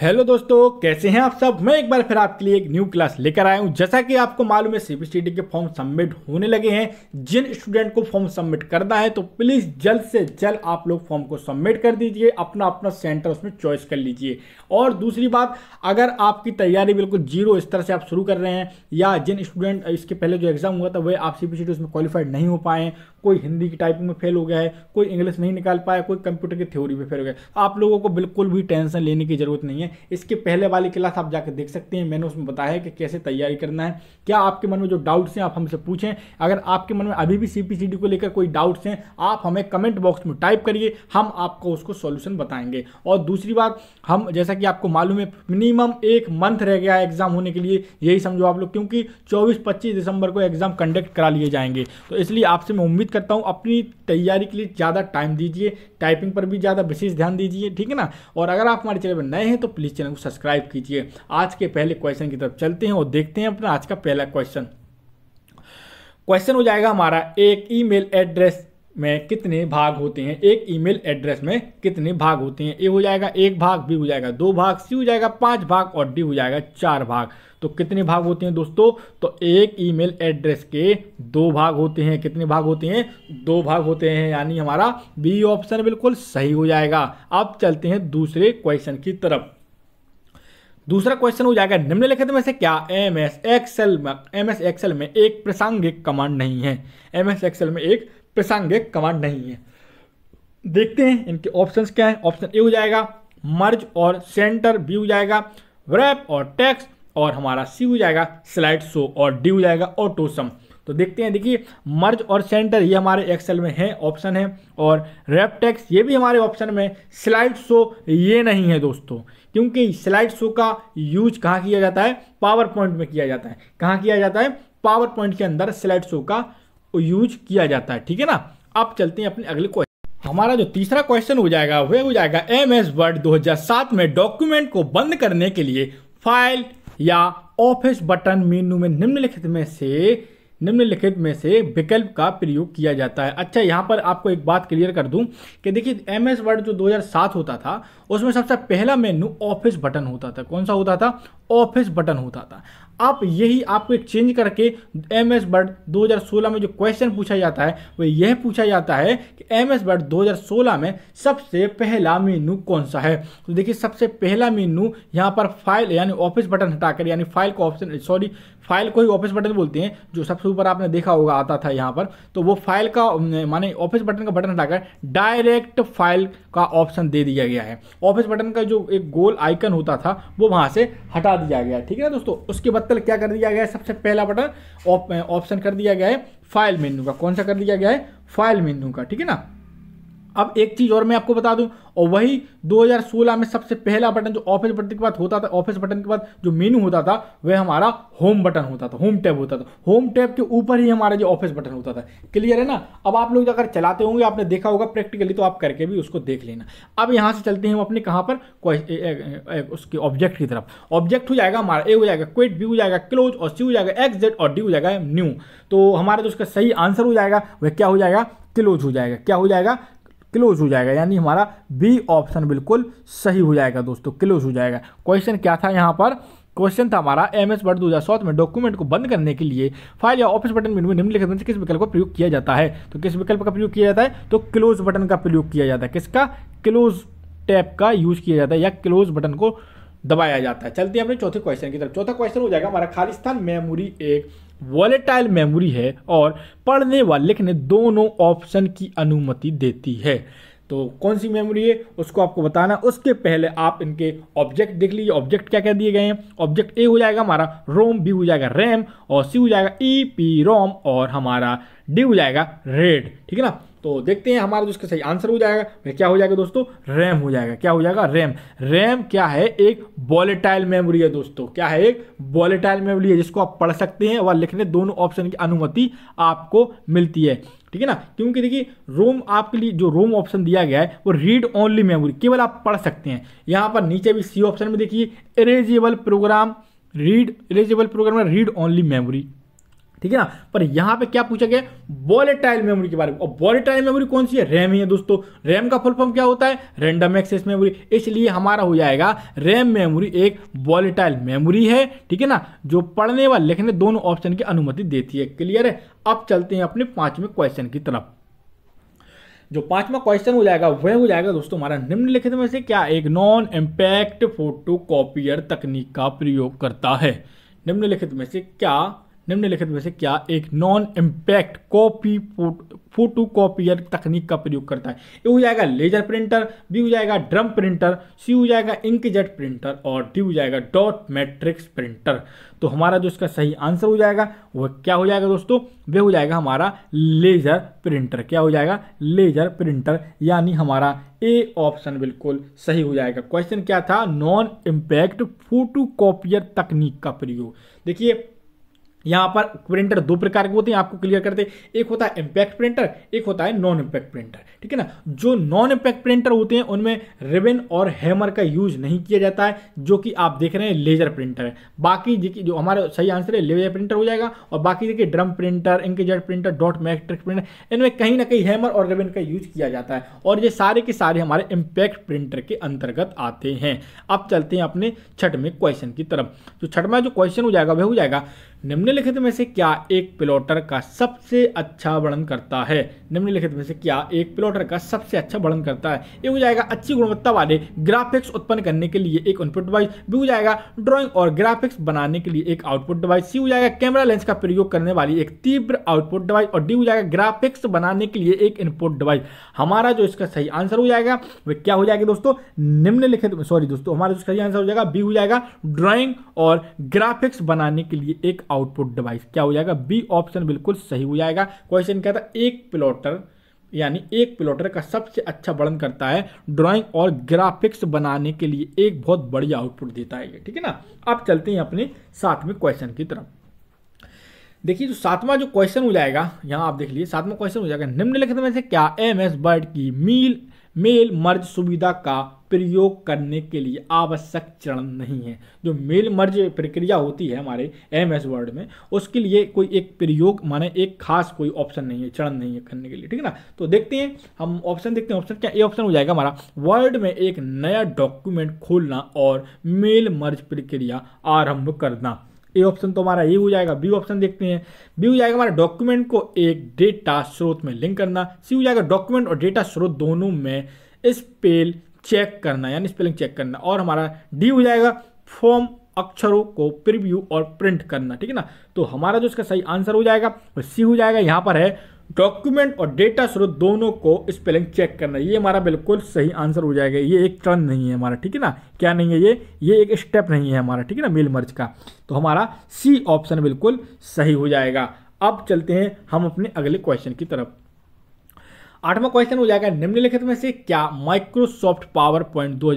hello दोस्तों कैसे हैं आप सब मैं एक बार फिर आपके लिए एक न्यू क्लास लेकर आया हूं जैसा कि आपको मालूम है सीबीसीडी के फॉर्म सबमिट होने लगे हैं जिन स्टूडेंट को फॉर्म सबमिट करना है तो प्लीज़ जल्द से जल्द आप लोग फॉर्म को सबमिट कर दीजिए अपना अपना सेंटर उसमें चॉइस कर लीजिए और दूसरी बात अगर आपकी तैयारी बिल्कुल जीरो इस तरह से आप शुरू कर रहे हैं या जिन स्टूडेंट इसके पहले जो एग्ज़ाम हुआ था वह आप सी उसमें क्वालिफाइड नहीं हो पाए कोई हिंदी की टाइपिंग में फेल हो गया है कोई इंग्लिश नहीं निकाल पाया कोई कंप्यूटर की थ्योरी में फेल हो गया आप लोगों को बिल्कुल भी टेंशन लेने की ज़रूरत नहीं है इसके पहले वाली क्लास आप जाकर देख सकते हैं मैंने उसमें बताया कि कैसे तैयारी करना है क्या आपके मन में जो डाउट्स हैं आप हमसे पूछें अगर आपके मन में अभी भी सी को लेकर कोई डाउट्स हैं आप हमें कमेंट बॉक्स में टाइप करिए हम आपको उसको सोल्यूशन बताएंगे और दूसरी बात हम जैसा कि आपको मालूम है मिनिमम एक मंथ रह गया है एग्ज़ाम होने के लिए यही समझो आप लोग क्योंकि चौबीस पच्चीस दिसंबर को एग्ज़ाम कंडक्ट करा लिए जाएंगे तो इसलिए आपसे मैं उम्मीद करता हूँ अपनी तैयारी के लिए ज़्यादा टाइम दीजिए टाइपिंग पर भी ज़्यादा विशेष ध्यान दीजिए ठीक है ना और अगर आप हमारे चैनल पर नए हैं तो प्लीज़ चैनल को सब्सक्राइब कीजिए आज के पहले क्वेश्चन की तरफ चलते हैं और देखते हैं अपना आज का पहला क्वेश्चन क्वेश्चन हो जाएगा हमारा एक ईमेल एड्रेस में कितने भाग होते हैं एक ईमेल एड्रेस में कितने भाग होते हैं ए हो जाएगा एक भाग बी हो जाएगा दो भाग सी हो जाएगा पांच भाग और डी हो जाएगा चार भाग तो कितने भाग होते हैं दोस्तों तो एक ईमेल एड्रेस के दो भाग होते हैं कितने भाग होते हैं दो भाग होते हैं यानी हमारा बी ऑप्शन बिल्कुल सही हो जाएगा अब चलते हैं दूसरे क्वेश्चन की तरफ दूसरा क्वेश्चन हो जाएगा निम्नलिखित में से क्या M S Excel M S Excel में एक प्रासंगिक कमांड नहीं है एम एस एक्सएल में एक प्रासंगिक कमांड नहीं है देखते हैं इनके ऑप्शंस क्या है ऑप्शन ए हो जाएगा मर्ज और सेंटर बी हो जाएगा व्रैप और टेक्स और हमारा सी हो जाएगा स्लाइड शो और डी हो जाएगा ऑटोसम तो देखते हैं देखिए मर्ज और सेंटर ये हमारे एक्सेल में है ऑप्शन है और रेपटेक्स ये भी हमारे ऑप्शन में स्लाइड शो ये नहीं है दोस्तों क्योंकि स्लाइड शो का यूज कहाँ किया जाता है पावर पॉइंट में किया जाता है कहाँ किया जाता है पावर पॉइंट के अंदर स्लाइड शो का यूज किया जाता है ठीक है ना अब चलते हैं अपने अगले क्वेश्चन हमारा जो तीसरा क्वेश्चन हो जाएगा वह हो जाएगा एम एस वर्ड दो में डॉक्यूमेंट को बंद करने के लिए फाइल या ऑफिस बटन मेनू में निम्नलिखित में से निम्नलिखित में से विकल्प का प्रयोग किया जाता है अच्छा यहाँ पर आपको एक बात क्लियर कर दूं कि देखिए एम एस वर्ड जो 2007 होता था उसमें सबसे पहला मेनू ऑफिस बटन होता था कौन सा होता था ऑफिस बटन होता था आप यही आपको एक चेंज करके एम एस बर्ड 2016 में जो क्वेश्चन पूछा जाता है वह यह पूछा जाता है कि एम एस बर्ड 2016 में सबसे पहला मेनू कौन सा है तो देखिए सबसे पहला मेनू यहाँ पर फाइल यानी ऑफिस बटन हटाकर यानी फाइल को ऑप्शन सॉरी फाइल को ही ऑफिस बटन बोलते हैं जो सबसे ऊपर आपने देखा होगा आता था यहाँ पर तो वो फाइल का माने ऑफिस बटन का बटन हटाकर डायरेक्ट फाइल का ऑप्शन दे दिया गया है ऑफिस बटन का जो एक गोल आइकन होता था वो वहाँ से हटा दिया गया ठीक है ना दोस्तों उसके बदतल क्या कर दिया गया है सबसे पहला बटन ऑप्शन कर दिया गया है फाइल मेन्यू का कौन सा कर दिया गया है फाइल मेन्यू का ठीक है ना अब एक चीज़ और मैं आपको बता दूं और वही 2016 में सबसे पहला बटन जो ऑफिस बटन के बाद होता था ऑफिस बटन के बाद जो मेनू होता था वह हमारा होम बटन होता था होम टैब होता था होम टैब के ऊपर ही हमारा जो ऑफिस बटन होता था क्लियर है ना अब आप लोग अगर चलाते होंगे आपने देखा होगा प्रैक्टिकली तो आप करके भी उसको देख लेना अब यहाँ से चलते हैं हम अपने कहाँ पर उसके ऑब्जेक्ट की तरफ ऑब्जेक्ट हो जाएगा हमारा ए हो जाएगा क्विट बी हो जाएगा क्लोज और सी हो जाएगा एक्स जेड और डी हो जाएगा न्यू तो हमारा जो उसका सही आंसर हो जाएगा वह क्या हो जाएगा क्लोज हो जाएगा क्या हो जाएगा क्लोज हो जाएगा यानी हमारा बी ऑप्शन बिल्कुल सही हो जाएगा दोस्तों क्लोज हो जाएगा क्वेश्चन क्या था यहाँ पर क्वेश्चन था हमारा एम एस वर्ड दो में डॉक्यूमेंट को बंद करने के लिए फाइल या ऑफिस बटन मेनू में निम्नलिखित में से किस विकल्प का प्रयोग किया जाता है तो किस विकल्प का प्रयोग किया जाता है तो क्लोज बटन का प्रयोग किया जाता है किसका क्लोज टैप का यूज किया जाता है या क्लोज बटन को दबाया जाता है चलते हैं अपने चौथे क्वेश्चन की तरफ चौथा क्वेश्चन हो जाएगा हमारा खालिस्तान मेमोरी एक वॉलेटाइल मेमोरी है और पढ़ने व लिखने दोनों ऑप्शन की अनुमति देती है तो कौन सी मेमोरी है उसको आपको बताना उसके पहले आप इनके ऑब्जेक्ट देख लीजिए ऑब्जेक्ट क्या क्या दिए गए हैं ऑब्जेक्ट ए हो जाएगा हमारा रोम बी हो जाएगा रैम और सी हो जाएगा ई पी रोम और हमारा डी हो जाएगा रेड ठीक है ना तो देखते हैं हमारा जो इसका सही आंसर हो जाएगा वह क्या हो जाएगा दोस्तों रैम हो जाएगा क्या हो जाएगा रैम रैम क्या है एक वॉलेटाइल मेमोरी है दोस्तों क्या है एक वॉलेटाइल मेमोरी है जिसको आप पढ़ सकते हैं और लिखने दोनों ऑप्शन की अनुमति आपको मिलती है ठीक है ना क्योंकि देखिए रोम आपके लिए जो रोम ऑप्शन दिया गया है वो रीड ओनली मेमोरी केवल आप पढ़ सकते हैं यहाँ पर नीचे भी सी ऑप्शन में देखिए erasable program read erasable program read only memory ठीक है ना पर यहां पे क्या पूछा गया वॉलेटाइल मेमोरी के बारे में और वॉलेटाइल मेमोरी कौन सी है रैम ही है दोस्तों रैम का फुल फॉर्म क्या होता है रैंडम एक्सेस मेमोरी इसलिए हमारा हो जाएगा रैम मेमोरी एक वॉलेटाइल मेमोरी है ठीक है ना जो पढ़ने व लिखने दोनों ऑप्शन की अनुमति देती है क्लियर है अब चलते हैं अपने पांचवें क्वेश्चन की तरफ जो पांचवा क्वेश्चन हो जाएगा वह हो जाएगा दोस्तों हमारा निम्नलिखित में से क्या एक नॉन इंपैक्ट फोटो कॉपियर तकनीक का प्रयोग करता है निम्नलिखित में से क्या निम्नलिखित में से क्या एक non impact copy photo copier तकनीक का प्रयोग करता है ए हो जाएगा लेजर प्रिंटर बी हो जाएगा ड्रम प्रिंटर सी हो जाएगा इंकजेट प्रिंटर और डी हो जाएगा डॉट मैट्रिक्स प्रिंटर तो हमारा जो इसका सही आंसर हो जाएगा वह क्या हो जाएगा दोस्तों वह हो जाएगा हमारा लेजर प्रिंटर क्या हो जाएगा लेजर प्रिंटर यानी हमारा ए ऑप्शन बिल्कुल सही हो जाएगा क्वेश्चन क्या था नॉन इम्पैक्ट फोटो कॉपियर तकनीक का प्रयोग देखिए यहाँ पर प्रिंटर दो प्रकार के होते हैं आपको क्लियर करते हैं एक होता है इम्पैक्ट प्रिंटर एक होता है नॉन इम्पैक्ट प्रिंटर ठीक है ना जो नॉन इम्पैक्ट प्रिंटर होते हैं उनमें रिबन और हैमर का यूज नहीं किया जाता है जो कि आप देख रहे हैं लेजर प्रिंटर है बाकी जो हमारा सही आंसर है लेजर प्रिंटर हो जाएगा और बाकी देखिए drum printer inkjet printer dot matrix printer इनमें कहीं ना कहीं हैमर और रिबन का यूज किया जाता है और ये सारे के सारे हमारे इम्पैक्ट प्रिंटर के अंतर्गत आते हैं अब चलते हैं अपने छठ में क्वेश्चन की तरफ तो जो छठवा जो क्वेश्चन हो जाएगा वह हो जाएगा निम्नलिखित में से क्या एक प्लॉटर का सबसे अच्छा वर्णन करता है निम्नलिखित में से क्या एक प्लॉटर का सबसे अच्छा वर्णन करता है एक हो जाएगा अच्छी गुणवत्ता वाले ग्राफिक्स उत्पन्न करने के लिए एक इनपुट डिवाइस बी हो जाएगा ड्राइंग और ग्राफिक्स बनाने के लिए एक आउटपुट डिवाइस सी हो जाएगा कैमरा लेंस का प्रयोग करने वाली एक तीव्र आउटपुट डिवाइस और डी हो जाएगा ग्राफिक्स बनाने के लिए एक इनपुट डिवाइस हमारा जो इसका सही आंसर हो जाएगा वह क्या हो जाएगा दोस्तों निम्नलिखित सॉरी दोस्तों हमारा जो सही आंसर हो जाएगा बी हो जाएगा ड्रॉइंग और ग्राफिक्स बनाने के लिए एक आउटपुट डिवाइस क्या हो जाएगा बी ऑप्शन बिल्कुल सही हो जाएगा क्वेश्चन क्या था एक प्लॉटर यानी एक प्लॉटर का सबसे अच्छा वर्णन करता है ड्राइंग और ग्राफिक्स बनाने के लिए एक बहुत बढ़िया आउटपुट देता है ये ठीक है ना अब चलते हैं अपने सातवें क्वेश्चन की तरफ देखिए जो सातवां जो क्वेश्चन हो जाएगा यहाँ आप देख लीजिए सातवां क्वेश्चन हो जाएगा निम्नलिखित में से क्या एम एस बर्ड की मील मेल मर्ज सुविधा का प्रयोग करने के लिए आवश्यक चरण नहीं है जो मेल मर्ज प्रक्रिया होती है हमारे एम एस वर्ड में उसके लिए कोई एक प्रयोग माने एक खास कोई ऑप्शन नहीं है चरण नहीं है करने के लिए ठीक है ना तो देखते हैं हम ऑप्शन देखते हैं ऑप्शन क्या ये ऑप्शन हो जाएगा हमारा वर्ड में एक नया डॉक्यूमेंट खोलना और मेल मर्ज प्रक्रिया आरंभ करना ए ऑप्शन तो हमारा ये हो जाएगा बी ऑप्शन देखते हैं बी हो जाएगा हमारा डॉक्यूमेंट को एक डेटा स्रोत में लिंक करना सी हो जाएगा डॉक्यूमेंट और डेटा स्रोत दोनों में स्पेल चेक करना यानी स्पेलिंग चेक करना और हमारा डी हो जाएगा फॉर्म अक्षरों को प्रिव्यू और प्रिंट करना ठीक है ना तो हमारा जो इसका सही आंसर हो जाएगा और सी हो जाएगा यहाँ पर है डॉक्यूमेंट और डेटा स्रोत दोनों को स्पेलिंग चेक करना ये हमारा बिल्कुल सही आंसर हो जाएगा ये एक टर्न नहीं है हमारा ठीक है ना क्या नहीं है ये ये एक स्टेप नहीं है हमारा ठीक है ना मेल मर्ज का तो हमारा सी ऑप्शन बिल्कुल सही हो जाएगा अब चलते हैं हम अपने अगले क्वेश्चन की तरफ आठवां क्वेश्चन हो जाएगा निम्नलिखित में से क्या माइक्रोसॉफ्ट पावर पॉइंट दो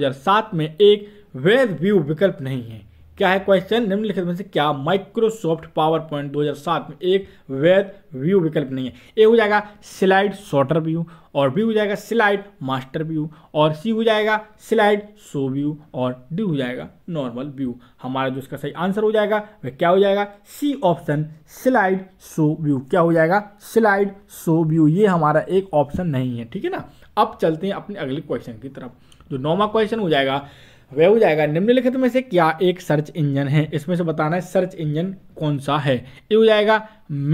में एक वेब व्यू विकल्प नहीं है क्या है क्वेश्चन निम्नलिखित में से क्या माइक्रोसॉफ्ट पावर पॉइंट दो में एक वैध व्यू विकल्प नहीं है ए हो जाएगा स्लाइड शॉर्टर व्यू और बी हो जाएगा स्लाइड मास्टर व्यू और सी हो जाएगा स्लाइड शो व्यू और डी हो जाएगा नॉर्मल व्यू हमारा जो इसका सही आंसर हो जाएगा वह क्या हो जाएगा C option slide show view क्या हो जाएगा स्लाइड शो व्यू ये हमारा एक ऑप्शन नहीं है ठीक है ना अब चलते हैं अपने अगले क्वेश्चन की तरफ जो नौवा क्वेश्चन हो जाएगा वह हो जाएगा निम्नलिखित में से क्या एक सर्च इंजन है इसमें से बताना है सर्च इंजन कौन सा है ये हो जाएगा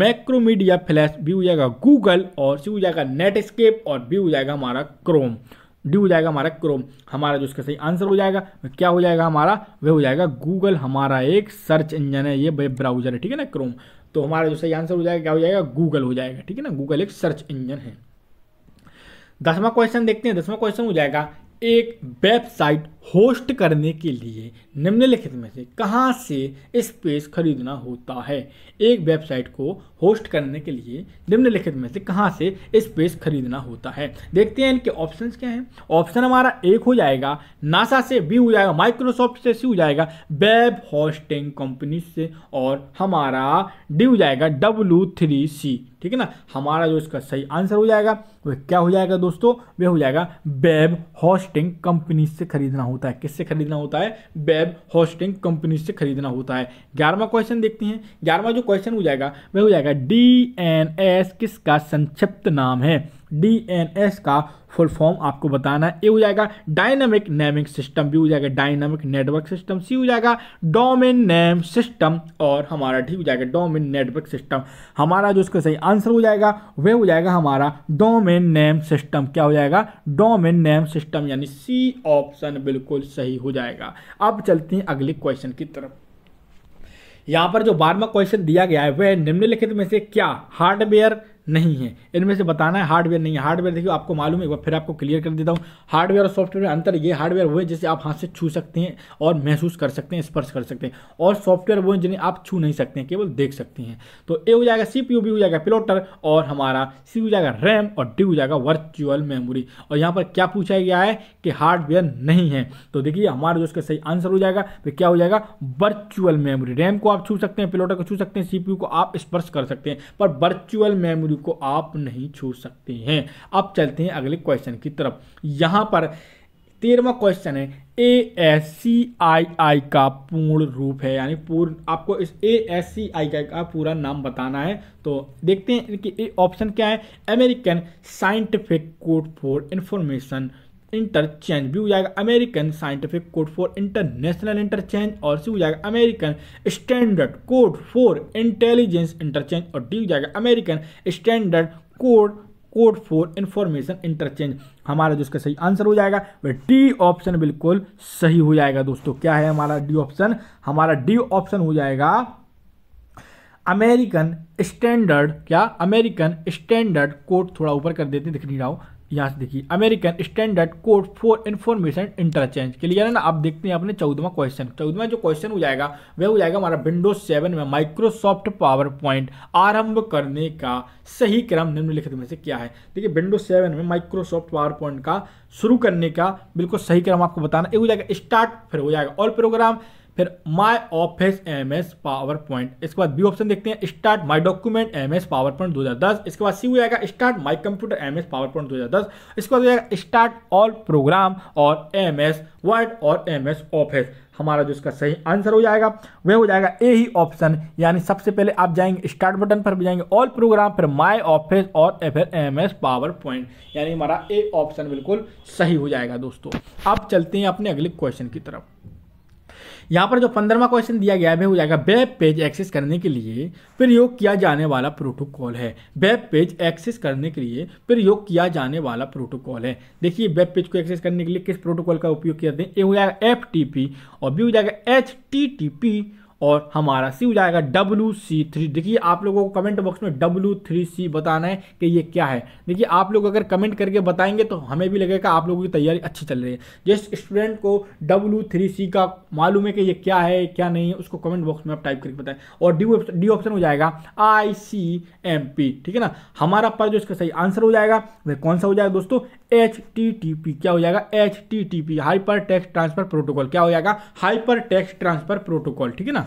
मैक्रोमीडिया फ्लैश बी हो जाएगा गूगल और सी हो जाएगा नेटस्केप और बी हो जाएगा हमारा क्रोम डी हो जाएगा हमारा क्रोम हमारा जो इसका सही आंसर हो जाएगा क्या हो जाएगा हमारा वह हो जाएगा गूगल हमारा एक सर्च इंजन है ये वेब ब्राउजर है ठीक है ना क्रोम तो हमारा जो सही आंसर हो जाएगा क्या हो जाएगा गूगल हो जाएगा ठीक है ना गूगल एक सर्च इंजन है दसवां क्वेश्चन देखते हैं दसवां क्वेश्चन हो जाएगा एक वेबसाइट होस्ट करने के लिए निम्नलिखित में से कहाँ से स्पेस खरीदना होता है एक वेबसाइट को होस्ट करने के लिए निम्नलिखित में से कहाँ से स्पेस खरीदना होता है देखते हैं इनके ऑप्शन क्या हैं ऑप्शन हमारा एक हो जाएगा नासा से बी हो जाएगा माइक्रोसॉफ्ट से सी हो जाएगा वेब होस्टिंग कंपनी से और हमारा डी हो जाएगा डब्लू थ्री सी ठीक है ना हमारा जो इसका सही आंसर हो जाएगा वह क्या हो जाएगा दोस्तों वह हो जाएगा वेब होस्टिंग कंपनी से खरीदना हो होता है किससे खरीदना होता है वेब होस्टिंग कंपनी से खरीदना होता है ग्यारहवा क्वेश्चन देखते हैं ग्यारहवा जो क्वेश्चन हो जाएगा वह हो जाएगा डी एन एस किसका संक्षिप्त नाम है डी एन एस का फुल फॉर्म आपको बताना है ए हो जाएगा डायनामिक नेमिंग सिस्टम बी हो जाएगा डायनामिक नेटवर्क सिस्टम सी हो जाएगा डोमेन नेम सिस्टम और हमारा ठीक हो जाएगा डोमेन नेटवर्क सिस्टम हमारा जो इसका सही आंसर हो जाएगा वह हो जाएगा हमारा डोमेन नेम सिस्टम क्या हो जाएगा डोमेन नेम सिस्टम यानी सी ऑप्शन बिल्कुल सही हो जाएगा अब चलते हैं अगले क्वेश्चन की तरफ यहाँ पर जो बारहवा क्वेश्चन दिया गया है वह निम्नलिखित में से क्या हार्डवेयर नहीं है इनमें से बताना है हार्डवेयर नहीं है हार्डवेयर देखिए आपको मालूम है एक बार फिर आपको क्लियर कर देता हूँ हार्डवेयर और सॉफ्टवेयर में अंतर ये हार्डवेयर वो है जिसे आप हाथ से छू सकते हैं और महसूस कर सकते हैं स्पर्श कर सकते हैं और सॉफ्टवेयर वो है जिन्हें आप छू नहीं सकते हैं केवल देख सकते हैं तो ए हो जाएगा सी पी हो जाएगा पिलोटर और हमारा सी हो जाएगा रैम और डी हो जाएगा वर्चुअल मेमोरी और यहाँ पर क्या पूछा गया है कि हार्डवेयर नहीं है तो देखिए हमारा जो इसका सही आंसर हो जाएगा फिर तो क्या हो जाएगा वर्चुअल मेमोरी रैम को आप छू सकते हैं पिलोटर को छू सकते हैं सी को आप स्पर्श कर सकते हैं पर वर्चुअल मेमोरी वैल्यू को आप नहीं छू सकते हैं अब चलते हैं अगले क्वेश्चन की तरफ यहां पर तेरहवा क्वेश्चन है ए एस सी आई आई का पूर्ण रूप है यानी पूर्ण आपको इस ए एस सी आई का पूरा नाम बताना है तो देखते हैं कि ऑप्शन क्या है American scientific code for information interchange B हो जाएगा American scientific code for international interchange और सी हो जाएगा American standard code for intelligence interchange और डी हो जाएगा American standard code code for information interchange हमारा जो इसका सही आंसर हो जाएगा वह डी ऑप्शन बिल्कुल सही हो जाएगा दोस्तों क्या है हमारा डी ऑप्शन हमारा डी ऑप्शन हो जाएगा अमेरिकन स्टैंडर्ड क्या अमेरिकन स्टैंडर्ड कोड थोड़ा ऊपर कर देते दिख नहीं रहा हूँ यहाँ से देखिए American standard code for information interchange clear है ना आप देखते हैं अपने चौदवा क्वेश्चन चौदवा जो क्वेश्चन हो जाएगा वह हो जाएगा हमारा विंडोज सेवन में माइक्रोसॉफ्ट पावर पॉइंट आरंभ करने का सही क्रम निम्नलिखित में से क्या है देखिए विंडोज सेवन में माइक्रोसॉफ्ट पावर पॉइंट का शुरू करने का बिल्कुल सही क्रम आपको बताना एक हो जाएगा स्टार्ट फिर हो जाएगा ऑल प्रोग्राम फिर my office M S PowerPoint इसके बाद बी ऑप्शन देखते हैं start my document M S PowerPoint दो हज़ार दस इसके बाद सी हो जाएगा start my computer M S PowerPoint दो हज़ार दस इसके बाद स्टार्ट ऑल प्रोग्राम और एम एस वर्ड और एम एस ऑफिस हमारा जो इसका सही आंसर हो जाएगा वह हो जाएगा ए ही ऑप्शन यानी सबसे पहले आप जाएंगे स्टार्ट बटन पर भी जाएंगे ऑल प्रोग्राम फिर माई ऑफिस और फिर एम एस पावर पॉइंट यानी हमारा ए ऑप्शन बिल्कुल सही हो जाएगा दोस्तों अब चलते हैं अपने अगले क्वेश्चन की तरफ यहाँ पर जो पंद्रहवा क्वेश्चन दिया गया है वो जाएगा वेब पेज एक्सेस करने के लिए प्रयोग किया जाने वाला प्रोटोकॉल है वेब पेज एक्सेस करने के लिए प्रयोग किया जाने वाला प्रोटोकॉल है देखिए वेब पेज को एक्सेस करने के लिए किस प्रोटोकॉल का उपयोग करते हैं ए हो जाएगा एफ और बी हो जाएगा एच और हमारा सी हो जाएगा डब्लू सी थ्री देखिए आप लोगों को कमेंट बॉक्स में डब्लू थ्री सी बताना है कि ये क्या है देखिए आप लोग अगर कमेंट करके बताएंगे तो हमें भी लगेगा आप लोगों की तैयारी अच्छी चल रही है जिस स्टूडेंट को डब्लू थ्री सी का मालूम है कि ये क्या है क्या नहीं है उसको कमेंट बॉक्स में आप टाइप करके बताएं और डी डी ऑप्शन हो जाएगा आई सी एम पी ठीक है ना हमारा पर जो इसका सही आंसर हो जाएगा वह कौन सा हो जाएगा दोस्तों एच टी टी पी क्या हो जाएगा H T T P hyper text transfer protocol क्या हो जाएगा हाइपर टेक्स ट्रांसफर प्रोटोकॉल ठीक है ना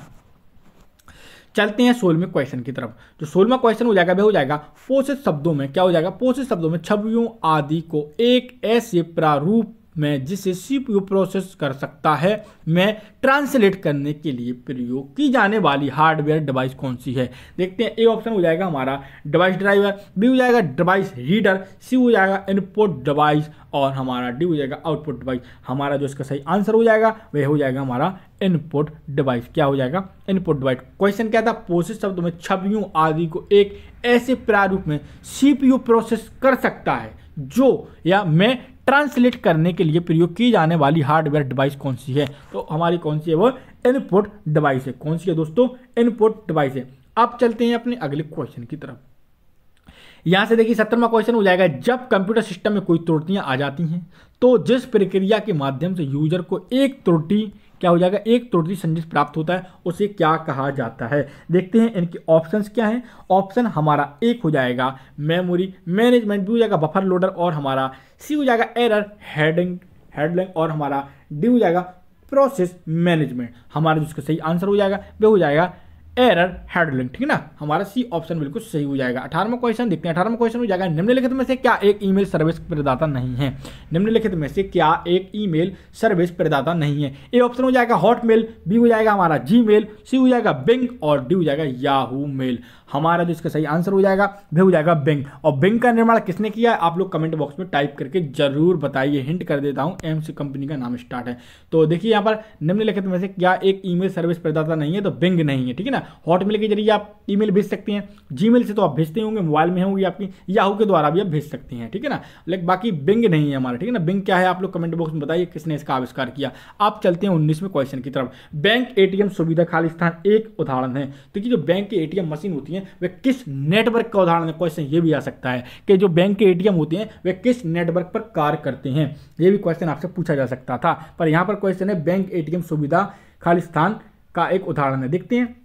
चलते हैं सोलहवें क्वेश्चन की तरफ जो सोलवा क्वेश्चन हो जाएगा वह हो जाएगा पोषित शब्दों में क्या हो जाएगा पोषित शब्दों में छवियों आदि को एक ऐसे प्रारूप मैं जिसे पी प्रोसेस कर सकता है मैं ट्रांसलेट करने के लिए प्रयोग की जाने वाली हार्डवेयर डिवाइस कौन सी है देखते हैं ए ऑप्शन हो जाएगा हमारा डिवाइस ड्राइवर बी हो जाएगा डिवाइस रीडर सी हो जाएगा इनपुट डिवाइस और हमारा डी हो जाएगा आउटपुट डिवाइस हमारा जो इसका सही आंसर हो जाएगा वह हो जाएगा हमारा इनपुट डिवाइस क्या हो जाएगा इनपुट डिवाइस क्वेश्चन क्या था प्रोसेस शब्द में छवियों आदि को एक ऐसे प्रारूप में सी प्रोसेस कर सकता है जो या मैं ट्रांसलेट करने के लिए प्रयोग की जाने वाली हार्डवेयर डिवाइस कौन सी है तो हमारी कौन सी है वो इनपुट डिवाइस है कौन सी है दोस्तों इनपुट डिवाइस है आप चलते हैं अपने अगले क्वेश्चन की तरफ यहां से देखिए सत्रहवा क्वेश्चन हो जाएगा जब कंप्यूटर सिस्टम में कोई त्रुटियां आ जाती हैं तो जिस प्रक्रिया के माध्यम से यूजर को एक त्रुटि क्या हो जाएगा एक त्रुटि संदेश प्राप्त होता है उसे क्या कहा जाता है देखते हैं इनके ऑप्शन क्या हैं ऑप्शन हमारा एक हो जाएगा मेमोरी मैनेजमेंट भी हो जाएगा बफर लोडर और हमारा सी हो जाएगा एरर हेडिंग हेडलिंग और हमारा डी हो जाएगा प्रोसेस मैनेजमेंट हमारा जिसका सही आंसर हो जाएगा वे हो जाएगा एरर हेडलिंग ठीक है ना हमारा सी ऑप्शन बिल्कुल सही हो जाएगा अठारहवा क्वेश्चन देखते हैं अठारहवा क्वेश्चन हो जाएगा निम्नलिखित में से क्या एक ईमेल सर्विस प्रदाता नहीं है निम्नलिखित में से क्या एक ईमेल सर्विस प्रदाता नहीं है ए ऑप्शन हो जाएगा हॉटमेल बी हो जाएगा हमारा जी मेल सी हो जाएगा बिंग और डी हो जाएगा याहू मेल हमारा जो इसका सही आंसर हो जाएगा वह हो जाएगा बिंग और बिंग का निर्माण किसने किया है आप लोग कमेंट बॉक्स में टाइप करके जरूर बताइए हिंट कर देता हूँ एम्स कंपनी का नाम स्टार्ट है तो देखिए यहाँ पर निम्नलिखित में से क्या एक ईमेल सर्विस प्रदाता नहीं है तो बिंग नहीं है ठीक है ना हॉटमेल के जरिए आप ई भेज सकते हैं जी से तो आप भेजते होंगे मोबाइल में होंगी आपकी याहू के द्वारा भी आप भेज सकते हैं ठीक है ना लेकिन बाकी बिंग नहीं है हमारा ठीक है ना बिंग क्या है आप लोग कमेंट बॉक्स में बताइए किसने इसका आविष्कार किया आप चलते हैं उन्नीसवें क्वेश्चन की तरफ बैंक एटीएम सुविधा खाली स्थान एक उदाहरण है देखिए जो बैंक की एटीएम मशीन होती है हैं वे किस नेटवर्क का उदाहरण है क्वेश्चन ये भी आ सकता है कि जो बैंक के एटीएम होते हैं वे किस नेटवर्क पर कार्य करते हैं ये भी क्वेश्चन आपसे पूछा जा सकता था पर यहाँ पर क्वेश्चन है बैंक ए सुविधा खालिस्तान का एक उदाहरण है देखते हैं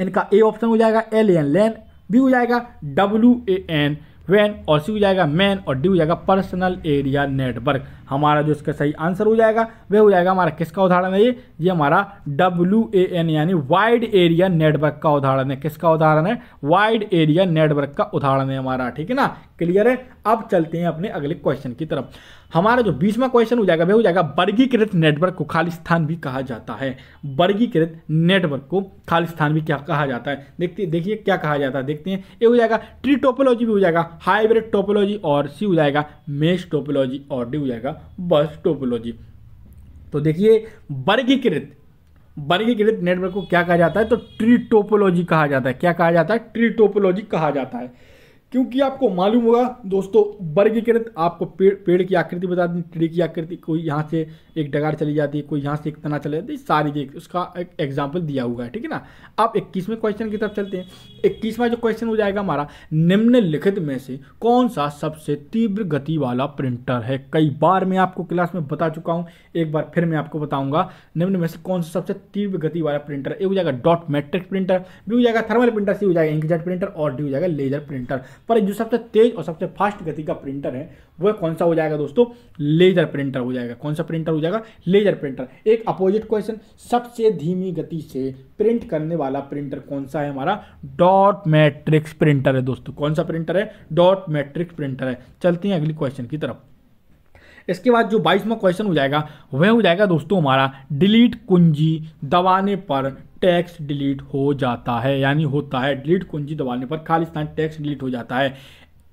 इनका ए ऑप्शन हो जाएगा एल एन लैन बी हो जाएगा डब्ल्यू ए एन वैन और सी हो जाएगा मैन और डी हो जाएगा पर्सनल एरिया नेटवर्क हमारा जो इसका सही आंसर हो जाएगा वह हो जाएगा हमारा किसका उदाहरण है ये ये हमारा डब्ल्यू ए एन यानी वाइड एरिया नेटवर्क का उदाहरण है किसका उदाहरण है वाइड एरिया नेटवर्क का उदाहरण है हमारा ठीक है ना क्लियर है अब चलते हैं अपने अगले क्वेश्चन की तरफ हमारा जो बीसवा क्वेश्चन हो जाएगा वह हो जाएगा वर्गीकृत नेटवर्क को खालिस्थान भी कहा जाता है वर्गीकृत नेटवर्क को खालिस्थान भी क्या कहा जाता है देखते देखिए क्या कहा जाता है देखते हैं ये हो जाएगा ट्री टोपोलॉजी भी हो जाएगा हाइब्रिड टोपोलॉजी और सी हो जाएगा मेश टोपोलॉजी और डी हो जाएगा बस टोपोलॉजी तो देखिए वर्गीकृत वर्गीकृत नेटवर्क को क्या कहा जाता है तो ट्री टोपोलॉजी कहा जाता है क्या कहा जाता है ट्री टोपोलॉजी कहा जाता है क्योंकि आपको मालूम होगा दोस्तों वर्गीकृत आपको पेड़ पेड़ की आकृति बता दें ट्री की आकृति कोई यहाँ से एक डगार चली जाती है कोई यहाँ से एक तना चले जाती है सारी एक उसका एक एग्जाम्पल दिया हुआ है ठीक है ना आप इक्कीसवें क्वेश्चन की तरफ चलते हैं इक्कीसवा जो क्वेश्चन हो जाएगा हमारा निम्नलिखित में से कौन सा सबसे तीव्र गति वाला प्रिंटर है कई बार मैं आपको क्लास में बता चुका हूँ एक बार फिर मैं आपको बताऊँगा निम्न में से कौन सा सबसे तीव्र गति वाला प्रिंटर एक हो जाएगा डॉट मैट्रिक प्रिंटर बी हो जाएगा थर्मल प्रिंटर सी हो जाएगा इंकजेट प्रिंटर और डी हो जाएगा लेजर प्रिंटर पर जो सबसे तेज और सबसे फास्ट गति का प्रिंटर है वह कौन सा हो जाएगा दोस्तों लेजर प्रिंटर हो जाएगा कौन सा प्रिंटर हो जाएगा लेजर प्रिंटर एक अपोजिट क्वेश्चन सबसे धीमी गति से प्रिंट करने वाला प्रिंटर कौन सा है हमारा डॉट मैट्रिक्स प्रिंटर है दोस्तों कौन सा प्रिंटर है डॉट मैट्रिक्स प्रिंटर है चलते हैं अगली क्वेश्चन की तरफ इसके बाद जो बाईसवा क्वेश्चन हो जाएगा वह हो जाएगा दोस्तों हमारा डिलीट कुंजी दबाने पर टैक्स डिलीट हो जाता है यानी होता है डिलीट कुंजी दबाने पर खालिस्तान टैक्स डिलीट हो जाता है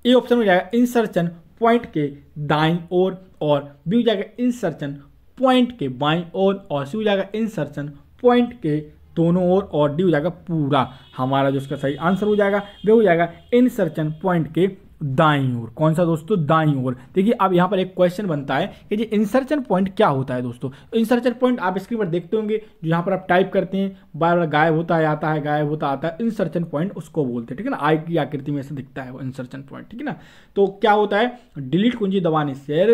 ए ऑप्शन में जाएगा इंसर्चन पॉइंट के दाई ओर और बी हो जाएगा इंसर्चन पॉइंट के बाई ओर और सी हो जाएगा इंसर्चन पॉइंट के दोनों ओर और डी हो जाएगा पूरा हमारा जो इसका सही आंसर हो जाएगा वे हो जाएगा इंसर्चन पॉइंट के दाई ओर कौन सा दोस्तों दाई ओर देखिए अब यहाँ पर एक क्वेश्चन बनता है कि जी इंसर्चन पॉइंट क्या होता है दोस्तों इंसर्चन पॉइंट आप स्क्रीन पर देखते होंगे जो यहाँ पर आप टाइप करते हैं बार बार गायब होता है आता है गायब होता आता है इंसर्चन पॉइंट उसको बोलते हैं ठीक है ना आई की आकृति में ऐसे दिखता है वो इंसर्चन पॉइंट ठीक है ना तो क्या होता है डिलीट कुंजी दबाने से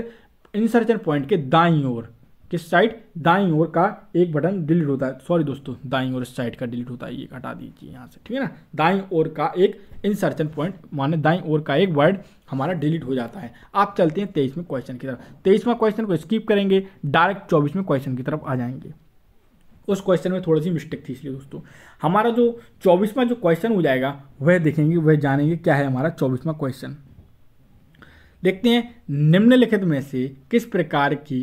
इंसर्चन पॉइंट के दाई ओर किस साइड दाई ओर का एक बटन डिलीट होता है सॉरी दोस्तों दाई ओर साइड का डिलीट होता है ये हटा दीजिए यहाँ से ठीक है ना दाई ओर का एक इंसर्शन पॉइंट माने दाई ओर का एक वर्ड हमारा डिलीट हो जाता है आप चलते हैं तेईसवें क्वेश्चन की तरफ तेईसवा क्वेश्चन को स्किप करेंगे डायरेक्ट चौबीसवें क्वेश्चन की तरफ आ जाएंगे उस क्वेश्चन में थोड़ी सी मिस्टेक थी इसलिए दोस्तों हमारा जो चौबीसवा जो क्वेश्चन हो जाएगा वह देखेंगे वह जानेंगे क्या है हमारा चौबीसवा क्वेश्चन देखते हैं निम्नलिखित में से किस प्रकार की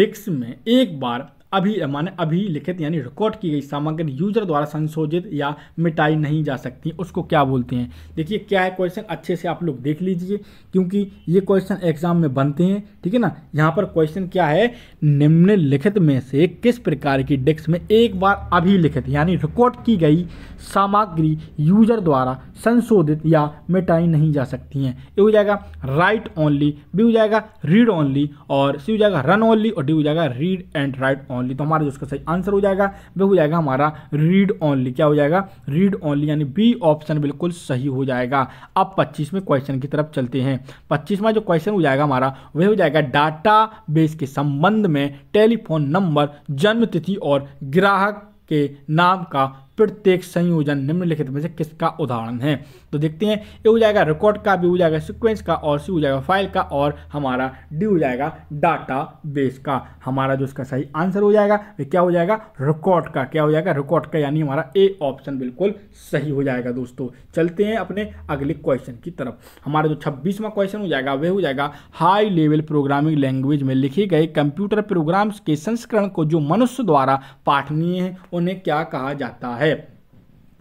डिक्स में एक बार अभी माने अभी लिखित यानी रिकॉर्ड की गई सामग्री यूजर द्वारा संशोधित या मिटाई नहीं जा सकती उसको क्या बोलते हैं देखिए क्या है क्वेश्चन अच्छे से आप लोग देख लीजिए क्योंकि ये क्वेश्चन एग्जाम में बनते हैं ठीक है ना यहाँ पर क्वेश्चन क्या है निम्नलिखित में से किस प्रकार की डिस्क में एक बार अभिलिखित यानी रिकॉर्ड की गई सामग्री यूजर द्वारा संशोधित या मिटाई नहीं जा सकती हैं ए हो जाएगा राइट ओनली बी हो जाएगा रीड ओनली और सी हो जाएगा रन ओनली और डी हो जाएगा read and write only only तो हमारा जो उसका सही आंसर हो जाएगा वह हो जाएगा हमारा रीड ओनली क्या हो जाएगा रीड ओनली यानी बी ऑप्शन बिल्कुल सही हो जाएगा अब पच्चीसवें क्वेश्चन की तरफ चलते हैं पच्चीसवा जो क्वेश्चन हो जाएगा हमारा वह हो जाएगा डाटा बेस के संबंध में टेलीफोन नंबर जन्म तिथि और ग्राहक के नाम का प्रत्येक संयोजन निम्नलिखित में से किसका उदाहरण है तो देखते हैं ए हो जाएगा रिकॉर्ड का बी हो जाएगा सिक्वेंस का और सी हो जाएगा फाइल का और हमारा डी हो जाएगा डाटा बेस का हमारा जो इसका सही आंसर हो जाएगा वे क्या हो जाएगा रिकॉर्ड का क्या हो जाएगा रिकॉर्ड का यानी हमारा ए ऑप्शन बिल्कुल सही हो जाएगा दोस्तों चलते हैं अपने अगले क्वेश्चन की तरफ हमारा जो छब्बीसवां क्वेश्चन हो जाएगा वह हो जाएगा हाई लेवल प्रोग्रामिंग लैंग्वेज में लिखे गए कंप्यूटर प्रोग्राम्स के संस्करण को जो मनुष्य द्वारा पाठनीय है उन्हें क्या कहा जाता है है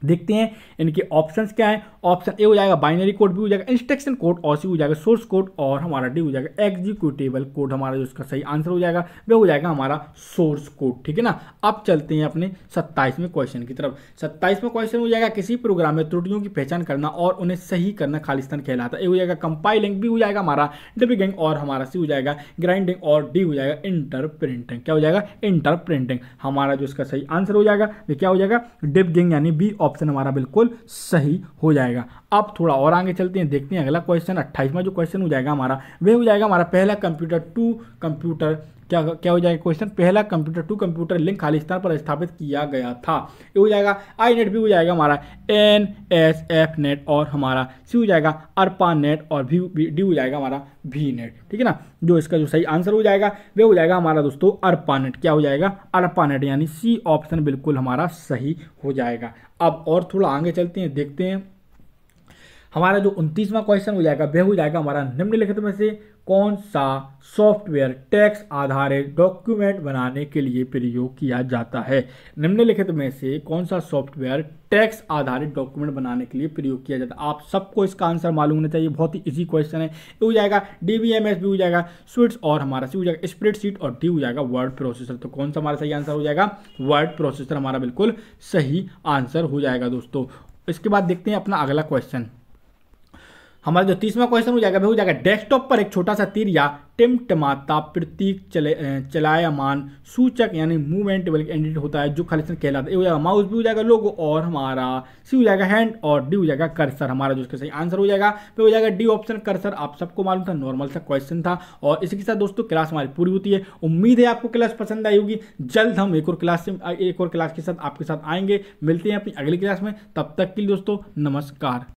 देखते हैं इनके ऑप्शंस क्या है ऑप्शन ए हो जाएगा बाइनरी कोड भी हो जाएगा इंस्ट्रक्शन कोड और सी हो जाएगा सोर्स कोड और हमारा डी हो जाएगा एग्जीक्यूटेबल कोड हमारा जो इसका सही आंसर हो जाएगा वह हो जाएगा हमारा सोर्स कोड ठीक है ना अब चलते हैं अपने सत्ताईसवें क्वेश्चन की तरफ सत्ताईसवें क्वेश्चन हो जाएगा किसी प्रोग्राम में त्रुटियों की पहचान करना और उन्हें सही करना खालिस्तान कहलाता है ए हो जाएगा कंपाइलिंग भी हो जाएगा हमारा डिबिगिंग और हमारा सी हो जाएगा ग्राइंडिंग और डी हो जाएगा इंटरप्रिंटिंग क्या हो जाएगा इंटरप्रिंटिंग हमारा जो इसका सही आंसर हो जाएगा वे क्या हो जाएगा डिबगिंग यानी बी ऑप्शन हमारा बिल्कुल सही हो जाएगा अब थोड़ा और आगे चलते हैं देखते हैं अगला क्वेश्चन अट्ठाईसवा जो क्वेश्चन हो जाएगा हमारा वह हो जाएगा हमारा पहला कंप्यूटर टू कंप्यूटर क्या क्या हो जाएगा क्वेश्चन पहला कंप्यूटर टू कंप्यूटर लिंक खालिस्तान पर स्थापित किया गया था ये हो जाएगा आई नेट भी हो जाएगा हमारा एन एस एफ नेट और हमारा सी हो जाएगा अरपा नेट और भी डी हो जाएगा हमारा भी नेट ठीक है ना जो इसका जो सही आंसर हो जाएगा वे हो जाएगा हमारा दोस्तों अरपा नेट क्या हो जाएगा अरपा नेट यानी सी ऑप्शन बिल्कुल हमारा सही हो जाएगा अब और थोड़ा आगे चलते हैं देखते हैं हमारा जो उनतीसवां क्वेश्चन हो जाएगा वह हो जाएगा हमारा निम्नलिखित में से कौन सा सॉफ्टवेयर टैक्स आधारित डॉक्यूमेंट बनाने के लिए प्रयोग किया जाता है निम्नलिखित में से कौन सा सॉफ्टवेयर टैक्स आधारित डॉक्यूमेंट बनाने के लिए प्रयोग किया जाता है आप सबको इसका आंसर मालूम होना चाहिए बहुत ही इजी क्वेश्चन है हो जाएगा डी बी एम एस भी हो जाएगा स्विट्स और हमारा सी हो जाएगा स्प्रेड शीट और डी हो जाएगा वर्ड प्रोसेसर तो कौन सा हमारा सही आंसर हो जाएगा वर्ड प्रोसेसर हमारा बिल्कुल सही आंसर हो जाएगा दोस्तों इसके बाद देखते हैं अपना अगला क्वेश्चन हमारा जो तीसवा क्वेश्चन हो जाएगा वह हो जाएगा डेस्कटॉप पर एक छोटा सा तीर या टिमटमाता प्रतीक चले चलायमान सूचक यानी मूवमेंट टेबल एंडिट होता है जो कलेक्शन कहलाता है ए हो जाएगा माउस भी हो जाएगा लोगो और हमारा सी हो जाएगा हैंड और डी हो जाएगा कर्सर हमारा जो इसका सही आंसर हो जाएगा वह हो जाएगा डी ऑप्शन कर्सर आप सबको मालूम था नॉर्मल सा क्वेश्चन था और इसके साथ दोस्तों क्लास हमारी पूरी होती है उम्मीद है आपको क्लास पसंद आई होगी जल्द हम एक और क्लास से एक और क्लास के साथ आपके साथ आएंगे मिलते हैं अपनी अगली क्लास में तब तक के लिए दोस्तों नमस्कार